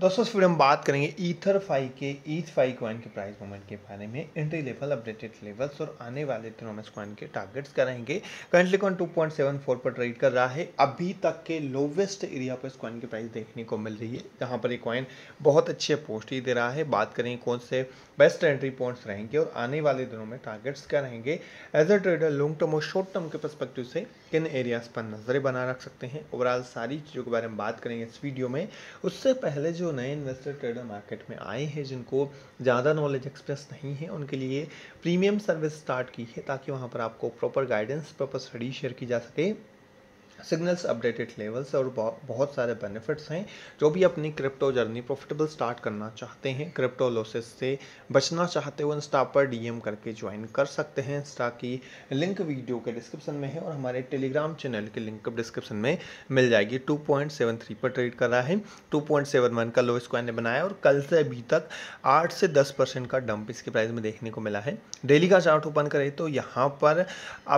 दोस्तों इस वीडियो में बात करेंगे ईथर फाइव के ईथ फाइव क्वाइन के प्राइस मूवमेंट के बारे में एंट्री लेवल अपडेटेड लेवल्स और आने वाले दिनों में इस के टारगेट्स करेंगे करंटली कॉइन फोर पर ट्रेड कर रहा है अभी तक के लोवेस्ट एरिया पर इस की प्राइस देखने को मिल रही है जहाँ पर ये क्वाइन बहुत अच्छे पोस्ट ही दे रहा है बात करेंगे कौन से बेस्ट एंट्री पॉइंट्स रहेंगे और आने वाले दिनों में टारगेट्स क्या रहेंगे as a trader long term और शॉर्ट टर्म के परस्पेक्टिव से किन एरियाज पर नजरें बना रख सकते हैं ओवरऑल सारी चीज़ों के बारे में बात करेंगे इस वीडियो में उससे पहले जो जो नए इन्वेस्टर ट्रेडर मार्केट में आए हैं जिनको ज़्यादा नॉलेज एक्सप्रेस नहीं है उनके लिए प्रीमियम सर्विस स्टार्ट की है ताकि वहाँ पर आपको proper guidance proper study share की जा सके सिग्नल्स अपडेटेड लेवल्स और बहुत सारे बेनिफिट्स हैं जो भी अपनी क्रिप्टो जर्नी प्रॉफिटेबल स्टार्ट करना चाहते हैं क्रिप्टो लॉसेस से बचना चाहते हो इंस्टा पर डीएम करके ज्वाइन कर सकते हैं इंस्टा की लिंक वीडियो के डिस्क्रिप्शन में है और हमारे टेलीग्राम चैनल की लिंक डिस्क्रिप्शन में मिल जाएगी टू पर ट्रेड कर रहा है टू का लो कॉइन ने बनाया और कल से अभी तक आठ से दस परसेंट का डंप इसके प्राइस में देखने को मिला है डेली का चार्ट ओपन करें तो यहाँ पर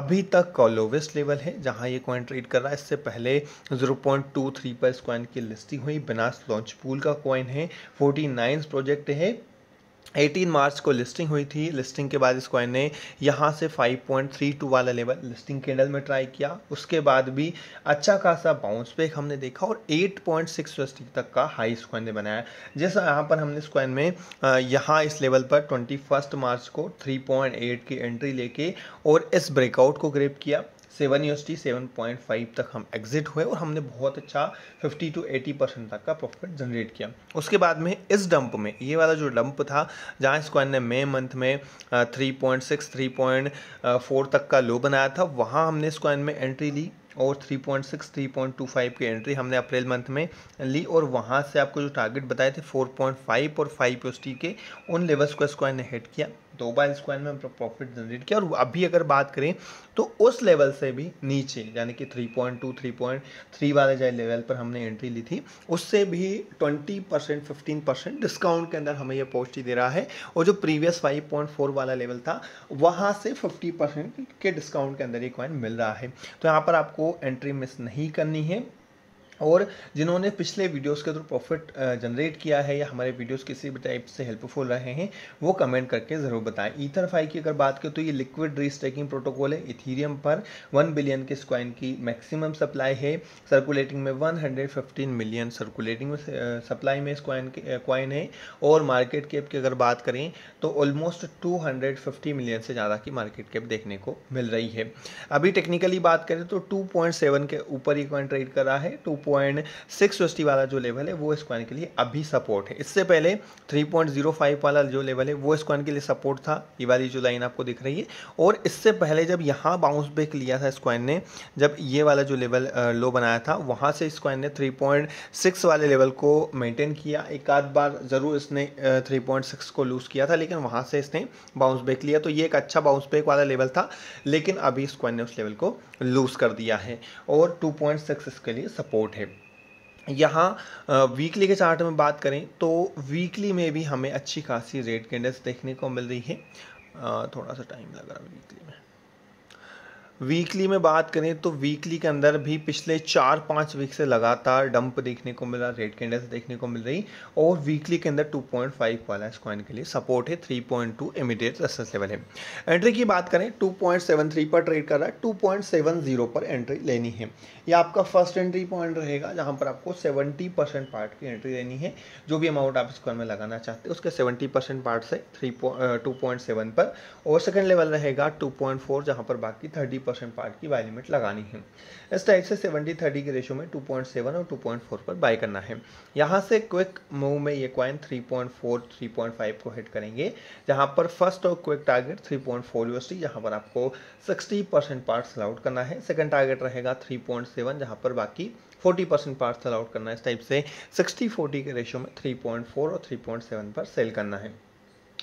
अभी तक लोवेस्ट लेवल है जहाँ ये कॉइन ट्रेड कर रहा इससे पहले 0.23 पर इस कॉइन की लिस्टिंग हुई बिनास लॉन्च पूल का कॉइन है फोर्टी नाइन प्रोजेक्ट है 18 मार्च को लिस्टिंग हुई थी लिस्टिंग के बाद इस कॉइन ने यहाँ से 5.32 वाला लेवल लिस्टिंग कैंडल में ट्राई किया उसके बाद भी अच्छा खासा बाउंस पे हमने देखा और 8.6 पॉइंट तक का हाई इस कॉइन ने बनाया जैसा यहाँ पर हमने इस कॉइन में यहाँ इस लेवल पर 21 मार्च को 3.8 की एंट्री लेके और इस ब्रेकआउट को ग्रेप किया seven S T seven point five तक हम एग्जिट हुए और हमने बहुत अच्छा फिफ्टी टू एटी परसेंट तक का प्रॉफिट जनरेट किया उसके बाद में इस डंप में ये वाला जो डंप था जहाँ स्क्वायर ने मे मंथ में three point six three point four तक का लो बनाया था वहाँ हमने स्क्वायर में एंट्री ली और 3.6 3.25 की एंट्री हमने अप्रैल मंथ में ली और वहाँ से आपको जो टारगेट बताए थे 4.5 और 5 एस के उन लेवल्स को स्क्वायर ने हिट किया दो बार स्क्वायर में प्रॉफिट जनरेट किया और अभी अगर बात करें तो उस लेवल से भी नीचे यानी कि 3.2 3.3 वाले जो लेवल पर हमने एंट्री ली थी उससे भी 20 परसेंट फिफ्टीन परसेंट डिस्काउंट के अंदर हमें ये पोस्ट ही दे रहा है और जो प्रीवियस 5.4 वाला लेवल था वहाँ से 50 परसेंट के डिस्काउंट के अंदर ये क्वाइन मिल रहा है तो यहाँ पर आपको एंट्री मिस नहीं करनी है और जिन्होंने पिछले वीडियोस के थ्रू प्रॉफिट जनरेट किया है या हमारे वीडियोस किसी भी टाइप से हेल्पफुल रहे हैं वो कमेंट करके ज़रूर बताएं ईथर फाइव की अगर बात करें तो ये लिक्विड रीस्टेकिंग प्रोटोकॉल है इथीरियम पर वन बिलियन के स्क्वाइन की मैक्सिमम सप्लाई है सर्कुलेटिंग में one hundred fifteen million circulating में सप्लाई में स्क्वाइन क्वाइन है और मार्केट कैप की अगर बात करें तो almost two hundred fifty million से ज़्यादा की मार्केट कैप देखने को मिल रही है अभी टेक्निकली बात करें तो टू पॉइंट सेवन के ऊपर ये क्वाइन ट्रेड कर रहा है टू पॉइंट सिक्स फिफ्टी वाला जो लेवल है वो इस के लिए अभी सपोर्ट है इससे पहले थ्री पॉइंट जीरो फाइव वाला जो लेवल है वो इस के लिए सपोर्ट था ये वाली जो लाइन आपको दिख रही है और इससे पहले जब यहाँ बाउंस बैक लिया था इस ने जब ये वाला जो लेवल लो बनाया था वहाँ से इस ने थ्री पॉइंट सिक्स वाले लेवल को मेनटेन किया एक आध बार ज़रूर इसने थ्री पॉइंट सिक्स को लूज़ किया था लेकिन वहाँ से इसने बाउंस बैक लिया तो ये एक अच्छा बाउंस बैक वाला लेवल था लेकिन अभी इस ने उस लेवल को लूज़ कर दिया है और टू पॉइंट सिक्स के लिए सपोर्ट है यहाँ वीकली के चार्ट में बात करें तो वीकली में भी हमें अच्छी खासी रेट कैंडल्स देखने को मिल रही है थोड़ा सा टाइम लग रहा है वीकली में वीकली में बात करें तो वीकली के अंदर भी पिछले चार पाँच वीक से लगातार डंप देखने को मिला रेड कैंडल्स देखने को मिल रही और वीकली के अंदर 2.5 वाला इस कॉइन के लिए सपोर्ट है 3.2 इमीडिएट रेसिस्टेंस लेवल है एंट्री की बात करें 2.73 पर ट्रेड कर रहा है 2.70 पर एंट्री लेनी है यह आपका फर्स्ट एंट्री पॉइंट रहेगा जहाँ पर आपको सेवेंटी पार्ट की एंट्री लेनी है जो भी अमाउंट आप इस कॉइन में लगाना चाहते हैं उसके सेवेंटी पार्ट से थ्री टू पर और सेकेंड लेवल रहेगा टू पॉइंट पर बाकी थर्टी परसेंट पार्ट की बाय लिमिट लगानी है इस टाइप से सेवेंटी थर्टी के रेशो में टू पॉइंट सेवन और टू पॉइंट फोर पर बाय करना है यहाँ से क्विक मूव में ये coin three point four three point five को हिट करेंगे जहाँ पर फर्स्ट और quick target three point four UST जहाँ पर आपको सिक्सटी परसेंट पार्ट अलाउट करना है सेकेंड टारगेट रहेगा थ्री पॉइंट सेवन जहाँ पर बाकी फोर्टी परसेंट पार्ट्स अलाउट करना है इस टाइप से सिक्सटी फोर्टी के रेशो में थ्री पॉइंट फोर और थ्री पॉइंट सेवन पर सेल करना है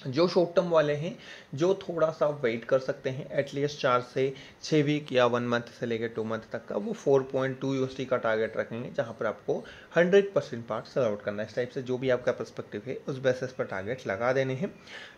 जो शॉर्ट टर्म वाले हैं जो थोड़ा सा वेट कर सकते हैं एटलीस्ट चार से छः वीक या वन मंथ से लेकर टू मंथ तक का वो फोर पॉइंट टू का टारगेट रखेंगे जहाँ पर आपको hundred percent part sell out करना है इस टाइप से जो भी आपका पर्सपेक्टिव है उस बेसिस पर टारगेट लगा देने हैं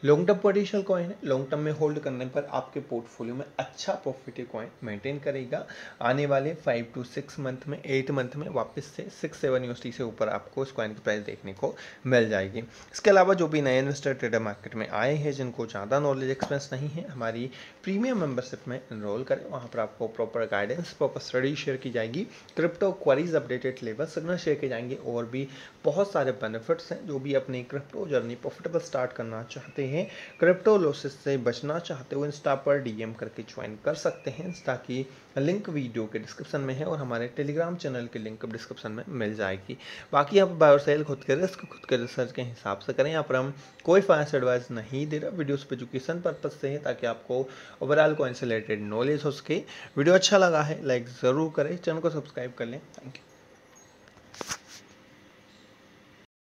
लॉन्ग टर्म पोटेंशियल कॉइन है लॉन्ग टर्म में होल्ड करने पर आपके पोर्टफोलियो में अच्छा प्रॉफिटिव कॉइन मेंटेन करेगा आने वाले फाइव टू सिक्स मंथ में एट मंथ में वापस से सिक्स सेवन यूएसडी से ऊपर आपको उस कॉइन की प्राइस देखने को मिल जाएगी इसके अलावा जो भी नए इन्वेस्टर ट्रेडर मार्केट मार्केट में आए हैं जिनको ज़्यादा नॉलेज एक्सपेंस नहीं है हमारी प्रीमियम मेंबरशिप में इनरोल करें वहाँ पर आपको proper guidance proper study share की जाएगी crypto queries updated level signal share किए जाएंगे और भी बहुत सारे बेनिफिट्स हैं जो भी अपनी क्रिप्टो जर्नी प्रॉफिटेबल स्टार्ट करना चाहते हैं क्रिप्टो लोसेस से बचना चाहते हो इंस्टा पर डी करके ज्वाइन कर सकते हैं इंस्टा की लिंक वीडियो के डिस्क्रिप्शन में है और हमारे टेलीग्राम चैनल के लिंक डिस्क्रिप्शन में मिल जाएगी बाकी आप बायोसेल खुद के रिस्क खुद के रिसर्च के हिसाब से करें यहाँ पर हम कोई फाइनेंस एडवाइस क्लास नहीं दे रहा वीडियो एजुकेशन पर्पज से है ताकि आपको ओवरऑल कॉइन से रिलेटेड नॉलेज हो सके वीडियो अच्छा लगा है लाइक ज़रूर करें चैनल को सब्सक्राइब कर लें थैंक यू